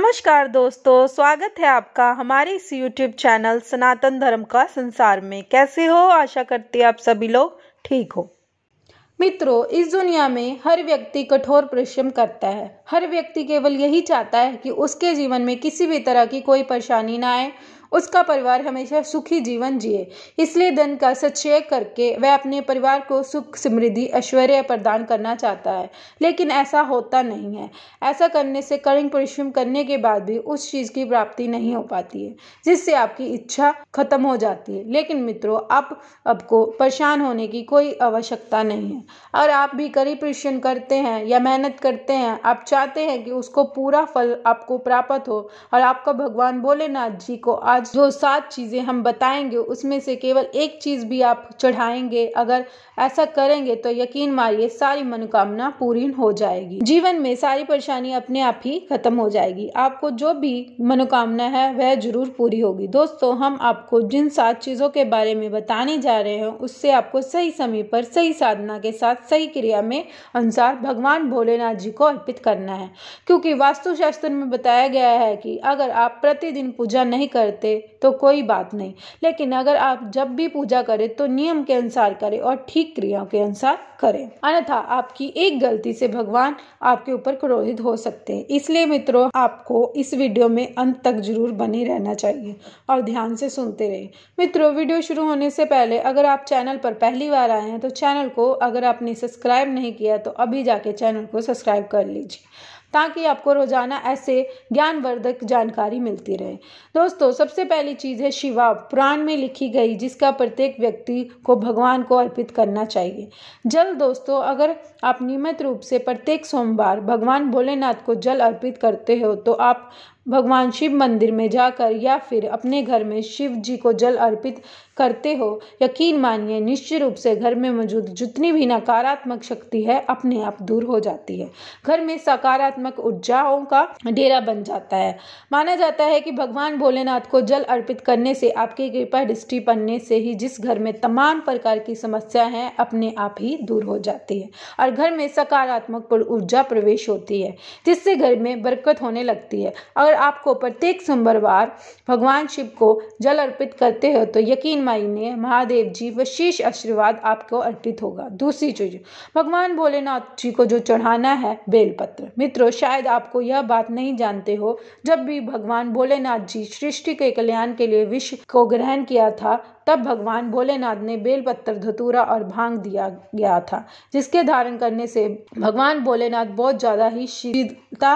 नमस्कार दोस्तों स्वागत है आपका हमारे इस यूट्यूब चैनल सनातन धर्म का संसार में कैसे हो आशा करते आप सभी लोग ठीक हो मित्रों इस दुनिया में हर व्यक्ति कठोर परिश्रम करता है हर व्यक्ति केवल यही चाहता है कि उसके जीवन में किसी भी तरह की कोई परेशानी ना आए उसका परिवार हमेशा सुखी जीवन जिए इसलिए धन का सचय करके वह अपने परिवार को सुख समृद्धि ऐश्वर्य प्रदान करना चाहता है लेकिन ऐसा होता नहीं है ऐसा करने से कड़ी परिश्रम करने के बाद भी उस चीज़ की प्राप्ति नहीं हो पाती है जिससे आपकी इच्छा खत्म हो जाती है लेकिन मित्रों आप आपको परेशान होने की कोई आवश्यकता नहीं है और आप भी कड़ी परिश्रम करते हैं या मेहनत करते हैं आप चाहते हैं कि उसको पूरा फल आपको प्राप्त हो और आपका भगवान भोलेनाथ जी को आ आज जो सात चीज़ें हम बताएंगे उसमें से केवल एक चीज़ भी आप चढ़ाएंगे अगर ऐसा करेंगे तो यकीन मानिए सारी मनोकामना पूरी हो जाएगी जीवन में सारी परेशानी अपने आप ही खत्म हो जाएगी आपको जो भी मनोकामना है वह जरूर पूरी होगी दोस्तों हम आपको जिन सात चीज़ों के बारे में बताने जा रहे हैं उससे आपको सही समय पर सही साधना के साथ सही क्रिया में अनुसार भगवान भोलेनाथ जी को अर्पित करना है क्योंकि वास्तुशास्त्र में बताया गया है कि अगर आप प्रतिदिन पूजा नहीं करते करते तो कोई बात नहीं लेकिन अगर आप जब भी पूजा करें तो नियम के अनुसार करें और ठीक क्रियाओं के अनुसार करें अन्यथा आपकी एक गलती से भगवान आपके ऊपर क्रोधित हो सकते हैं इसलिए मित्रों आपको इस वीडियो में अंत तक जरूर बने रहना चाहिए और ध्यान से सुनते रहे मित्रों वीडियो शुरू होने से पहले अगर आप चैनल पर पहली बार आए हैं तो चैनल को अगर आपने सब्सक्राइब नहीं किया तो अभी जाके चैनल को सब्सक्राइब कर लीजिए ताकि आपको रोज़ाना ऐसे ज्ञानवर्धक जानकारी मिलती रहे दोस्तों सबसे पहली चीज़ है शिवा पुराण में लिखी गई जिसका प्रत्येक व्यक्ति को भगवान को अर्पित करना चाहिए जल दोस्तों अगर आप नियमित रूप से प्रत्येक सोमवार भगवान भोलेनाथ को जल अर्पित करते हो तो आप भगवान शिव मंदिर में जाकर या फिर अपने घर में शिव जी को जल अर्पित करते हो यकीन मानिए निश्चित रूप से घर में मौजूद जितनी भी नकारात्मक शक्ति है अपने आप दूर हो जाती है घर में सकारात्मक ऊर्जाओं का डेरा बन जाता है माना जाता है कि भगवान भोलेनाथ को जल अर्पित करने से आपकी कृपा दृष्टि पड़ने से ही जिस घर में तमाम प्रकार की समस्या है अपने आप ही दूर हो जाती है और घर में सकारात्मक ऊर्जा प्रवेश होती है जिससे घर में बरकत होने लगती है और आपको प्रत्येक सोमवार भगवान शिव को जल अर्पित करते हो तो यकीन मानिए महादेव जी विशेष आशीर्वाद आपको अर्पित होगा दूसरी चीज भगवान भोलेनाथ जी को जो चढ़ाना है बेलपत्र मित्रों शायद आपको यह बात नहीं जानते हो जब भी भगवान भोलेनाथ जी सृष्टि के कल्याण के लिए विश्व को ग्रहण किया था तब भगवान भोलेनाथ ने बेलपत्र धतूरा और भांग दिया गया था जिसके धारण करने से भगवान भोलेनाथ बहुत ज़्यादा ही शीतता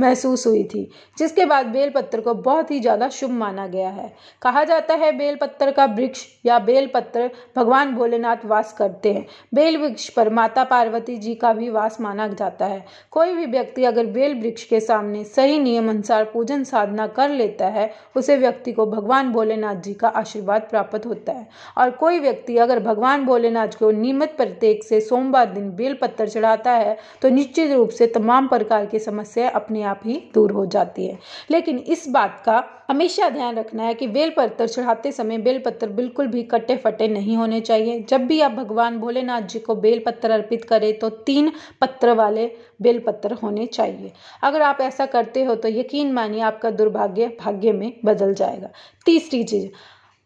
महसूस हुई थी जिसके बाद बेलपत्र को बहुत ही ज़्यादा शुभ माना गया है कहा जाता है बेलपत्र का वृक्ष या बेलपत्र भगवान भोलेनाथ वास करते हैं बेल वृक्ष पर माता पार्वती जी का भी वास माना जाता है कोई भी व्यक्ति अगर बेल वृक्ष के सामने सही नियम अनुसार पूजन साधना कर लेता है उसे व्यक्ति को भगवान भोलेनाथ जी का आशीर्वाद प्राप्त होता होता है और कोई व्यक्ति अगर भगवान भोलेनाथ को नियमित प्रत्येक से सोमवार दिन बेलपत्तर चढ़ाता है तो निश्चित रूप से तमाम प्रकार की समस्या अपने आप ही दूर हो जाती है लेकिन इस बात का हमेशा ध्यान रखना है कि बेलपत्र चढ़ाते समय बेलपत्र बिल्कुल भी कट्टे फटे नहीं होने चाहिए जब भी आप भगवान भोलेनाथ जी को बेलपत्र अर्पित करें तो तीन पत्र वाले बेलपत्र होने चाहिए अगर आप ऐसा करते हो तो यकीन मानिए आपका दुर्भाग्य भाग्य में बदल जाएगा तीसरी चीज़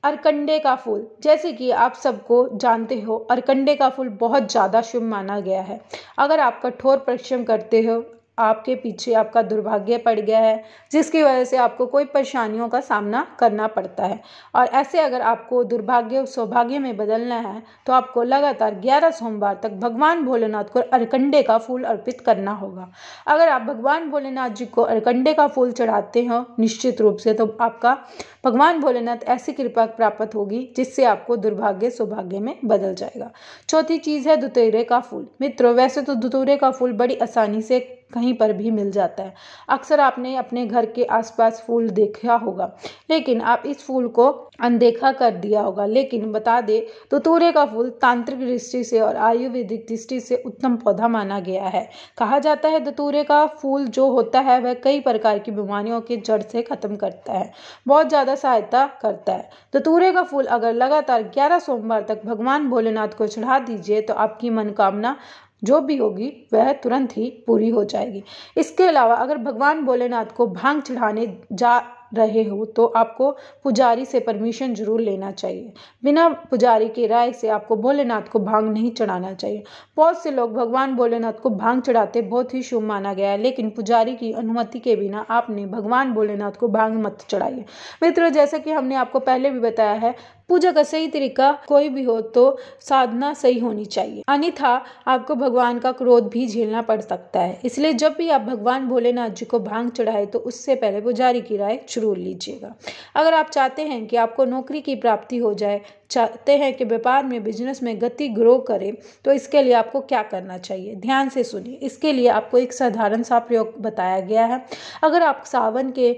अरकंडे का फूल जैसे कि आप सबको जानते हो अरकंडे का फूल बहुत ज़्यादा शुभ माना गया है अगर आप कठोर परिश्रम करते हो आपके पीछे आपका दुर्भाग्य पड़ गया है जिसकी वजह से आपको कोई परेशानियों का सामना करना पड़ता है और ऐसे अगर आपको दुर्भाग्य सौभाग्य में बदलना है तो आपको लगातार ग्यारह सोमवार तक भगवान भोलेनाथ को अरकंडे का फूल अर्पित करना होगा अगर आप भगवान भोलेनाथ जी को अरकंडे का फूल चढ़ाते हो निश्चित रूप से तो आपका भगवान भोलेनाथ ऐसी कृपा प्राप्त होगी जिससे आपको दुर्भाग्य सौभाग्य में बदल जाएगा चौथी चीज़ है दुतेरे का फूल मित्रों वैसे तो दुतेरे का फूल बड़ी आसानी से कहीं पर भी मिल जाता है अक्सर आपने अपने घर के आसपास फूल देखा होगा लेकिन आप इस फूल को अनदेखा कर दिया होगा लेकिन बता दे तो तूर्य का फूल तांत्रिक दृष्टि से और आयुर्वेदिक दृष्टि से उत्तम पौधा माना गया है कहा जाता है दतूरे का फूल जो होता है वह कई प्रकार की बीमारियों के जड़ से खत्म करता है बहुत ज़्यादा सहायता करता है दतूरे का फूल अगर लगातार ग्यारह सोमवार तक भगवान भोलेनाथ को चढ़ा दीजिए तो आपकी मनोकामना जो भी होगी वह तुरंत ही पूरी हो जाएगी इसके अलावा अगर भगवान भोलेनाथ को भांग चढ़ाने जा रहे हो तो आपको पुजारी से परमिशन जरूर लेना चाहिए बिना पुजारी के राय से आपको भोलेनाथ को भांग नहीं चढ़ाना चाहिए बहुत से लोग भगवान भोलेनाथ को भांग चढ़ाते बहुत ही शुभ माना गया है लेकिन पुजारी की अनुमति के बिना आपने भगवान भोलेनाथ को भांग मत चढ़ाइए मित्रों जैसा कि हमने आपको पहले भी बताया है पूजा का सही तरीका कोई भी हो तो साधना सही होनी चाहिए अन्यथा आपको भगवान का क्रोध भी झेलना पड़ सकता है इसलिए जब भी आप भगवान भोलेनाथ जी को भांग चढ़ाए तो उससे पहले पुजारी की राय जरूर लीजिएगा अगर आप चाहते हैं कि आपको नौकरी की प्राप्ति हो जाए चाहते हैं कि व्यापार में बिजनेस में गति ग्रो करे तो इसके लिए आपको क्या करना चाहिए ध्यान से सुनिए इसके लिए आपको एक साधारण सा प्रयोग बताया गया है अगर आप सावन के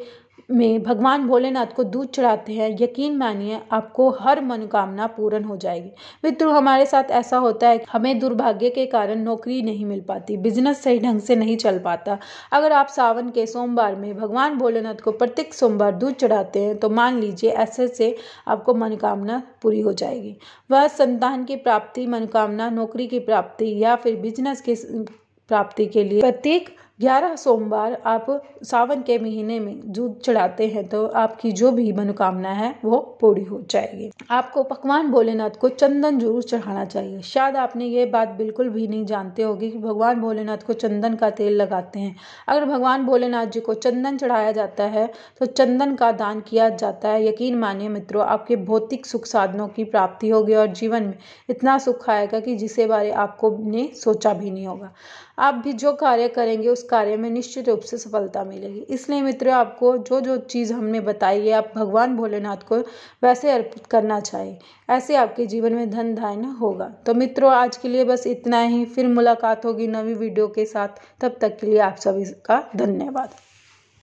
में भगवान भोलेनाथ को दूध चढ़ाते हैं यकीन मानिए आपको हर मनोकामना पूर्ण हो जाएगी मित्रों हमारे साथ ऐसा होता है हमें दुर्भाग्य के कारण नौकरी नहीं मिल पाती बिजनेस सही ढंग से नहीं चल पाता अगर आप सावन के सोमवार में भगवान भोलेनाथ को प्रत्येक सोमवार दूध चढ़ाते हैं तो मान लीजिए ऐसे से आपको मनोकामना पूरी हो जाएगी वह संतान की प्राप्ति मनोकामना नौकरी की प्राप्ति या फिर बिजनेस के प्राप्ति के लिए प्रत्येक ग्यारह सोमवार आप सावन के महीने में दूध चढ़ाते हैं तो आपकी जो भी मनोकामना है वो पूरी हो जाएगी आपको पकवान भोलेनाथ को चंदन जरूर चढ़ाना चाहिए शायद आपने ये बात बिल्कुल भी नहीं जानते होगी कि भगवान भोलेनाथ को चंदन का तेल लगाते हैं अगर भगवान भोलेनाथ जी को चंदन चढ़ाया जाता है तो चंदन का दान किया जाता है यकीन मानिए मित्रों आपके भौतिक सुख साधनों की प्राप्ति होगी और जीवन में इतना सुख आएगा कि जिसे बारे आपको ने सोचा भी नहीं होगा आप भी जो कार्य करेंगे उस उस कार्य में निश्चित रूप से सफलता मिलेगी इसलिए मित्रों आपको जो जो चीज़ हमने बताई है आप भगवान भोलेनाथ को वैसे अर्पित करना चाहिए ऐसे आपके जीवन में धन धान्य होगा तो मित्रों आज के लिए बस इतना ही फिर मुलाकात होगी नवी वीडियो के साथ तब तक के लिए आप सभी का धन्यवाद